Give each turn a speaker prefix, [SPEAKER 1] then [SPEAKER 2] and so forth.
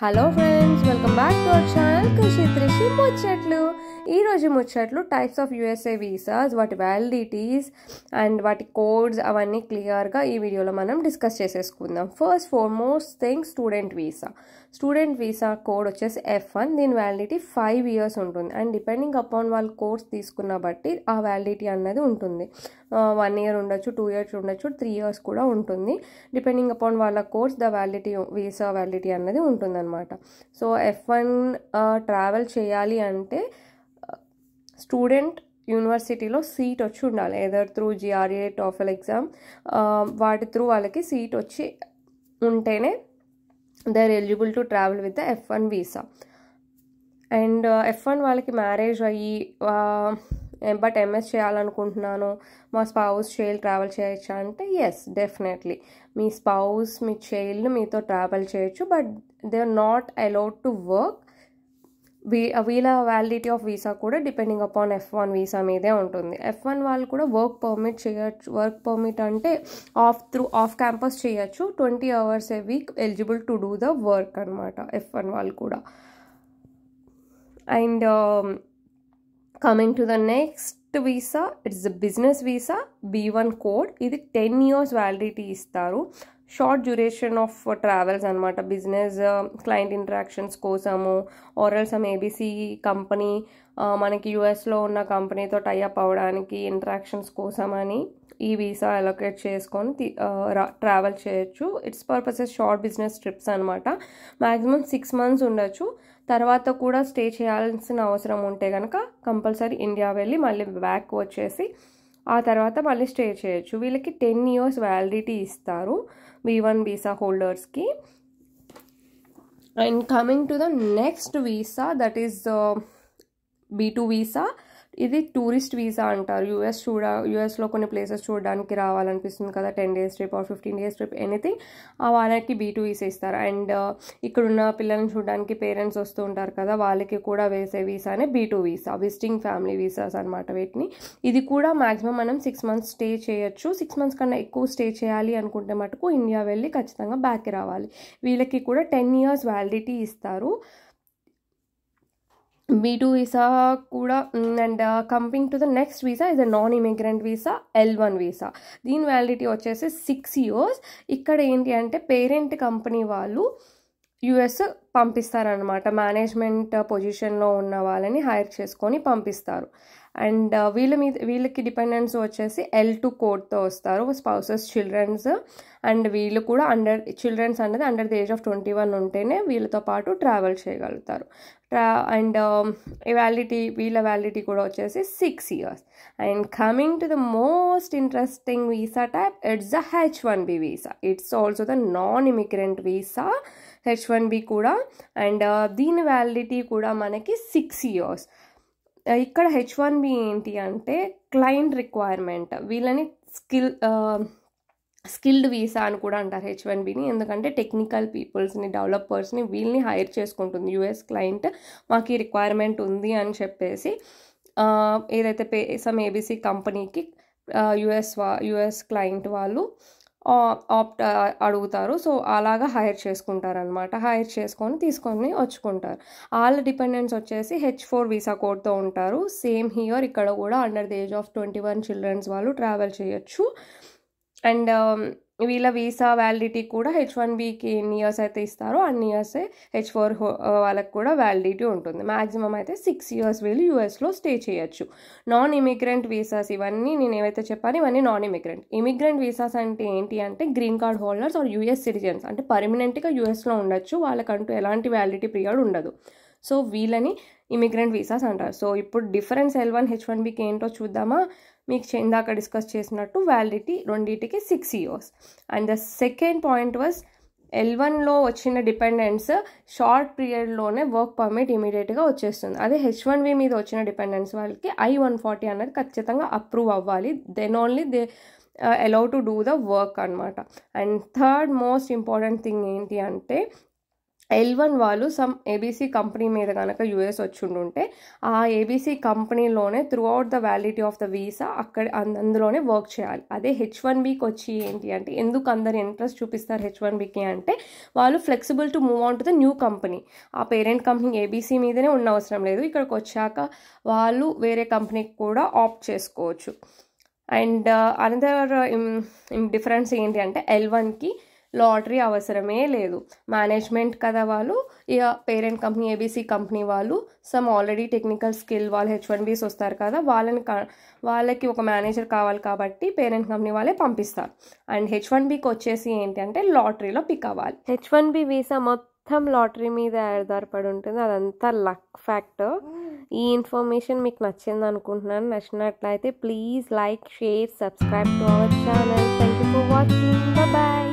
[SPEAKER 1] hello friends welcome back to our channel కృషి త్రిషి పోచ్చట్లు ఈ రోజు ముచ్చట్లు టైప్స్ ఆఫ్ యుఎస్ఏ వీసాస్ వాటి వ్యాలిడిటీస్ అండ్ వాటి కోడ్స్ అవన్నీ క్లియర్గా ఈ వీడియోలో మనం డిస్కస్ చేసేసుకుందాం first foremost thing student visa student visa code వచ్చేసి ఎఫ్ వన్ దీని వ్యాలిడిటీ ఫైవ్ ఇయర్స్ ఉంటుంది అండ్ డిపెండింగ్ అపాన్ వాళ్ళు కోర్స్ తీసుకున్న బట్టి ఆ వ్యాలిడిటీ అన్నది ఉంటుంది వన్ ఇయర్ ఉండొచ్చు టూ ఇయర్స్ ఉండొచ్చు త్రీ ఇయర్స్ కూడా ఉంటుంది డిపెండింగ్ అపాన్ వాళ్ళ course the validity visa validity అన్నది అనమాట సో ఎఫ్ వన్ ట్రావెల్ చేయాలి అంటే స్టూడెంట్ యూనివర్సిటీలో సీట్ వచ్చి ఉండాలి either through GRE TOEFL exam వాటి త్రూ వాళ్ళకి సీట్ వచ్చి ఉంటేనే they are eligible to travel with the F one visa and F one వాళ్ళకి మ్యారేజ్ అయ్యి బట్ ఎంఎస్ చేయాలనుకుంటున్నాను మా స్పౌస్ చైల్డ్ ట్రావెల్ చేయొచ్చా అంటే ఎస్ డెఫినెట్లీ మీ స్పౌస్ మీ చైల్డ్ మీతో ట్రావెల్ చేయొచ్చు but they are not allowed to work వీ వీళ్ళ వ్యాలిడిటీ ఆఫ్ వీసా కూడా depending upon F one visa మీదే ఉంటుంది ఎఫ్ వన్ వాళ్ళు కూడా వర్క్ పర్మిట్ చేయొచ్చు వర్క్ పర్మిట్ అంటే ఆఫ్ త్రూ ఆఫ్ క్యాంపస్ చేయొచ్చు twenty hours a week eligible to do the work అనమాట ఎఫ్ వన్ వాళ్ళు కూడా and coming to the next visa it's business visa B one code ఇది ten years validity ఇస్తారు short duration of travels అనమాట business client interactions కోసము ఆరల్ some ABC company మనకి యుఎస్లో ఉన్న కంపెనీతో టైఅప్ అవ్వడానికి ఇంటరాక్షన్స్ కోసమని ఈ వీసా అలొకేట్ చేసుకొని ట్రావెల్ చేయొచ్చు it's purposes short business trips అనమాట మ్యాక్సిమం సిక్స్ మంత్స్ ఉండొచ్చు తర్వాత కూడా స్టే చేయాల్సిన అవసరం ఉంటే కనుక కంపల్సరీ ఇండియా వెళ్ళి మళ్ళీ బ్యాక్ వచ్చేసి ఆ తర్వాత మళ్ళీ స్టే చేయొచ్చు వీళ్ళకి టెన్ ఇయర్స్ వ్యాలిడిటీ ఇస్తారు బీ వన్ వీసా హోల్డర్స్కి and coming to the next visa that is B two visa ఇది టూరిస్ట్ వీసా అంటారు యూఎస్ చూడ యూఎస్లో కొన్ని ప్లేసెస్ చూడడానికి రావాలనిపిస్తుంది కదా ten days trip or fifteen days trip anything ఆ వాళ్ళకి బీ టూ వీసా ఇస్తారు అండ్ ఇక్కడున్న పిల్లల్ని చూడడానికి పేరెంట్స్ వస్తూ ఉంటారు కదా వాళ్ళకి కూడా వేసే వీసానే B two visa visiting family visas అనమాట వీటిని ఇది కూడా మ్యాక్సిమం మనం సిక్స్ మంత్స్ స్టే చేయొచ్చు సిక్స్ మంత్స్ కన్నా ఎక్కువ స్టే చేయాలి అనుకుంటే మటుకు ఇండియా వెళ్ళి ఖచ్చితంగా బ్యాక్కి రావాలి వీళ్ళకి కూడా టెన్ ఇయర్స్ వ్యాలిడిటీ ఇస్తారు టూ వీసా కూడా and coming to the next visa is a non immigrant visa L one visa దీని వ్యాలిడిటీ వచ్చేసి సిక్స్ ఇయర్స్ ఇక్కడ ఏంటి అంటే పేరెంట్ కంపెనీ వాళ్ళు యుఎస్ పంపిస్తారనమాట మేనేజ్మెంట్ పొజిషన్లో ఉన్న వాళ్ళని హైర్ చేసుకొని పంపిస్తారు అండ్ వీళ్ళ మీద వీళ్ళకి డిపెండెన్స్ వచ్చేసి ఎల్ టు కోర్ట్తో వస్తారు స్పౌసెస్ చిల్డ్రన్స్ అండ్ వీళ్ళు కూడా అండర్ చిల్డ్రన్స్ అనేది under the age of twenty one ఉంటేనే వీళ్ళతో పాటు ట్రావెల్ చేయగలుగుతారు ట్రా అండ్ వ్యాలిటీ um, వీళ్ళ వ్యాలిటీ కూడా వచ్చేసి six years and coming to the most interesting visa type it's the H one B visa it's also the non immigrant visa H one B కూడా and దీని వ్యాలిడిటీ కూడా మనకి six years ఇక్కడ H one B ఏంటి అంటే client requirement వీళ్ళని skill skilled visa అని కూడా అంటారు హెచ్ వన్ బిని ఎందుకంటే టెక్నికల్ పీపుల్స్ని డెవలపర్స్ని వీళ్ళని హైర్ చేసుకుంటుంది యూఎస్ క్లయింట్ మాకు ఈ రిక్వైర్మెంట్ ఉంది అని చెప్పేసి ఏదైతే పే సమ్ ఏబీసీ కంపెనీకి యుఎస్ వా యుఎస్ క్లయింట్ వాళ్ళు ఆప్ట్ అడుగుతారు సో అలాగా హైర్ చేసుకుంటారనమాట హైర్ చేసుకొని తీసుకొని వచ్చుకుంటారు వాళ్ళ డిపెండెన్స్ వచ్చేసి హెచ్ ఫోర్ వీసా కోడ్తో ఉంటారు సేమ్ హియర్ ఇక్కడ కూడా under the age of twenty one childrens వాళ్ళు ట్రావెల్ చేయొచ్చు అండ్ um, వీళ్ళ వీసా వ్యాలిడిటీ కూడా హెచ్ వన్ బీకి ఎన్ని ఇయర్స్ అయితే ఇస్తారో అన్ని ఇయర్సే హెచ్ ఫోర్ వాళ్ళకి కూడా వ్యాలిడిటీ ఉంటుంది మ్యాక్సిమం అయితే సిక్స్ ఇయర్స్ వీళ్ళు యూఎస్లో స్టే చేయొచ్చు నాన్ ఇమిగ్రెంట్ వీసాస్ ఇవన్నీ నేను ఏవైతే చెప్పాను ఇవన్నీ నాన్ ఇమిగ్రెంట్ ఇమిగ్రెంట్ వీసాస్ అంటే ఏంటి అంటే green card holders or US citizens అంటే పర్మనెంట్గా యూఎస్లో ఉండొచ్చు వాళ్ళకంటూ ఎలాంటి వ్యాలిడిటీ పీరియడ్ ఉండదు సో వీళ్ళని ఇమిగ్రెంట్ వీసాస్ అంటారు సో ఇప్పుడు difference L one H one బీకి ఏంటో చూద్దామా మీకు ఇందాక డిస్కస్ చేసినట్టు వ్యాలిడిటీ రెండింటికి six years and the second point was L వన్లో వచ్చిన డిపెండెన్స్ షార్ట్ పీరియడ్లోనే వర్క్ పర్మిట్ ఇమీడియట్గా వచ్చేస్తుంది అదే హెచ్ వన్ వి మీద వచ్చిన డిపెండెన్స్ వాళ్ళకి ఐ వన్ ఫార్టీ అనేది ఖచ్చితంగా అప్రూవ్ అవ్వాలి then only they allow to do the work అనమాట and third most important thing ఏంటి అంటే ఎల్ వన్ వాళ్ళు సమ్ ఏబీసీ కంపెనీ మీద కనుక యుఎస్ ఉండుంటే ఆ ఏబీసీ కంపెనీలోనే throughout the validity of the visa అక్కడ అందులోనే వర్క్ చేయాలి అదే హెచ్ వన్ బీకి వచ్చి ఏంటి అంటే ఎందుకు అందరు ఇంట్రెస్ట్ చూపిస్తారు హెచ్ వన్ బీకి అంటే వాళ్ళు flexible to move on to the new company ఆ పేరెంట్ కంపెనీ ఏబీసీ మీదనే ఉన్న అవసరం లేదు ఇక్కడికి వచ్చాక వాళ్ళు వేరే కంపెనీకి కూడా ఆప్ట్ చేసుకోవచ్చు and another uh, difference um, ఏంటి అంటే ఎల్ వన్కి లాటరీ అవసరమే లేదు మేనేజ్మెంట్ కదా వాళ్ళు ఇక పేరెంట్ కంపెనీ ఏబీసీ కంపెనీ వాళ్ళు సమ్ ఆల్రెడీ టెక్నికల్ స్కిల్ వాళ్ళు హెచ్ వన్ బీస్ వస్తారు కదా వాళ్ళని వాళ్ళకి ఒక మేనేజర్ కావాలి కాబట్టి పేరెంట్ కంపెనీ వాళ్ళే పంపిస్తారు అండ్ హెచ్ వన్ బీకి వచ్చేసి ఏంటి అంటే లాటరీలో పిక్ అవ్వాలి హెచ్ వన్ బీ వీసా మొత్తం మొత్తం లాటరీ మీద ఆధారపడి ఉంటుంది అదంతా లక్ ఫ్యాక్టర్ ఈ ఇన్ఫర్మేషన్ మీకు నచ్చింది అనుకుంటున్నాను నచ్చినట్లయితే please like share subscribe to our channel thank you for watching bye